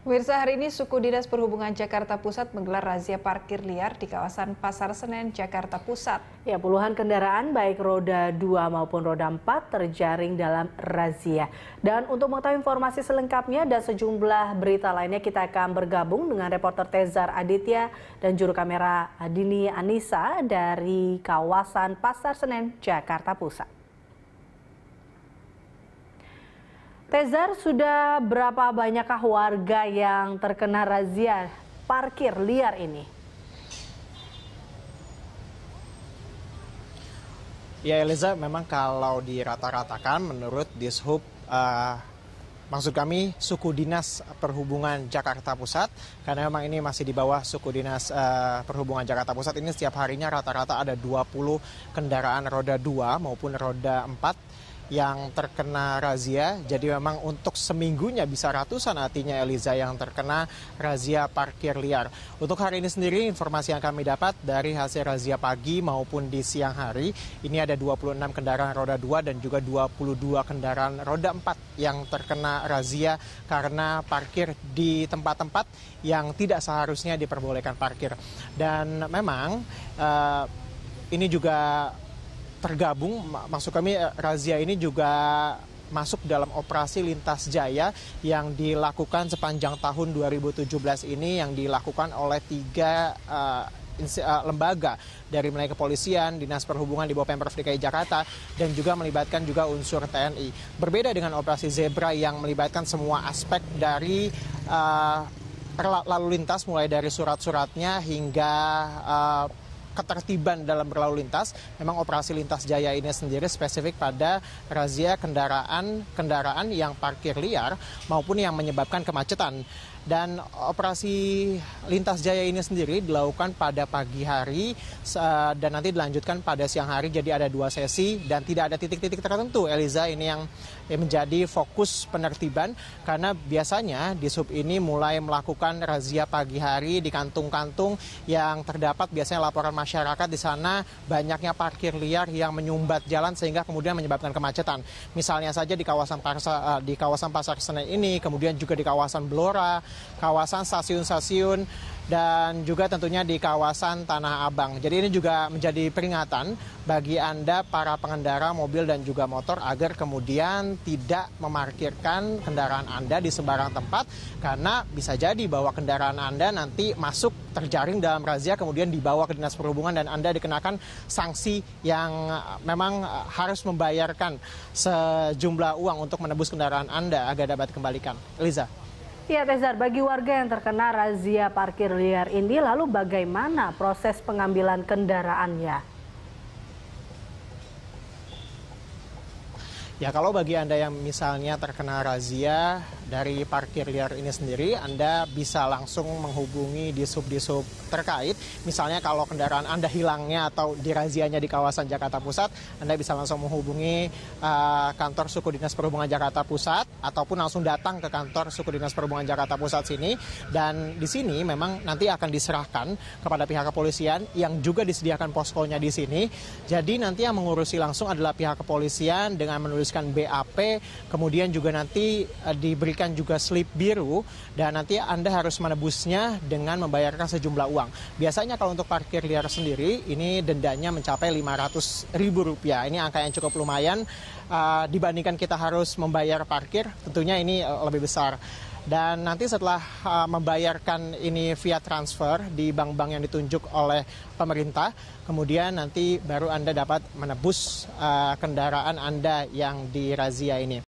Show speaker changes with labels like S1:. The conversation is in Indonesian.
S1: Pemirsa hari ini suku Dinas Perhubungan Jakarta Pusat menggelar razia parkir liar di kawasan Pasar Senen, Jakarta Pusat. Ya, puluhan kendaraan baik roda 2 maupun roda 4 terjaring dalam razia. Dan untuk mengetahui informasi selengkapnya dan sejumlah berita lainnya kita akan bergabung dengan reporter Tezar Aditya dan juru kamera Dini Anissa dari kawasan Pasar Senen, Jakarta Pusat. Tezar sudah berapa banyakkah warga yang terkena razia parkir liar ini?
S2: Ya Eliza, memang kalau dirata-ratakan menurut Dishub uh, maksud kami suku dinas perhubungan Jakarta Pusat karena memang ini masih di bawah suku dinas uh, perhubungan Jakarta Pusat ini setiap harinya rata-rata ada 20 kendaraan roda 2 maupun roda 4 yang terkena razia. Jadi memang untuk seminggunya bisa ratusan artinya Eliza yang terkena razia parkir liar. Untuk hari ini sendiri informasi yang kami dapat dari hasil razia pagi maupun di siang hari, ini ada 26 kendaraan roda 2 dan juga 22 kendaraan roda 4 yang terkena razia karena parkir di tempat-tempat yang tidak seharusnya diperbolehkan parkir. Dan memang uh, ini juga tergabung, maksud kami eh, razia ini juga masuk dalam operasi lintas jaya yang dilakukan sepanjang tahun 2017 ini yang dilakukan oleh tiga uh, lembaga dari mulai kepolisian, dinas perhubungan di bawah pemprov DKI Jakarta dan juga melibatkan juga unsur TNI. Berbeda dengan operasi zebra yang melibatkan semua aspek dari uh, lalu lintas mulai dari surat-suratnya hingga uh, ketertiban dalam berlalu lintas, memang operasi lintas jaya ini sendiri spesifik pada razia kendaraan kendaraan yang parkir liar maupun yang menyebabkan kemacetan. Dan operasi lintas jaya ini sendiri dilakukan pada pagi hari dan nanti dilanjutkan pada siang hari. Jadi ada dua sesi dan tidak ada titik-titik tertentu. Eliza ini yang menjadi fokus penertiban karena biasanya di sub ini mulai melakukan razia pagi hari di kantung-kantung yang terdapat biasanya laporan masyarakat di sana banyaknya parkir liar yang menyumbat jalan sehingga kemudian menyebabkan kemacetan. Misalnya saja di kawasan Parsa, eh, di kawasan Pasar Senen ini, kemudian juga di kawasan Blora, kawasan stasiun-stasiun dan juga tentunya di kawasan Tanah Abang. Jadi ini juga menjadi peringatan bagi Anda para pengendara mobil dan juga motor agar kemudian tidak memarkirkan kendaraan Anda di sembarang tempat karena bisa jadi bahwa kendaraan Anda nanti masuk terjaring dalam razia kemudian dibawa ke Dinas Perhubungan dan Anda dikenakan sanksi yang eh, memang eh, harus membayarkan sejumlah uang untuk menebus kendaraan Anda agar dapat kembalikan, Eliza.
S1: Ya Tezar, bagi warga yang terkena razia parkir liar ini, lalu bagaimana proses pengambilan kendaraannya?
S2: Ya kalau bagi Anda yang misalnya terkena razia dari parkir liar ini sendiri, Anda bisa langsung menghubungi disub-disub terkait. Misalnya kalau kendaraan Anda hilangnya atau dirazianya di kawasan Jakarta Pusat, Anda bisa langsung menghubungi uh, kantor suku dinas perhubungan Jakarta Pusat ataupun langsung datang ke kantor suku dinas perhubungan Jakarta Pusat sini. Dan di sini memang nanti akan diserahkan kepada pihak kepolisian yang juga disediakan poskonya di sini. Jadi nanti yang mengurusi langsung adalah pihak kepolisian dengan menuliskan BAP, kemudian juga nanti uh, diberikan memberikan juga slip biru dan nanti Anda harus menebusnya dengan membayarkan sejumlah uang. Biasanya kalau untuk parkir liar sendiri ini dendanya mencapai Rp500.000. Ini angka yang cukup lumayan uh, dibandingkan kita harus membayar parkir, tentunya ini eh, lebih besar dan nanti setelah uh, membayarkan ini via transfer di bank-bank yang ditunjuk oleh pemerintah, kemudian nanti baru Anda dapat menebus uh, kendaraan Anda yang dirazia ini.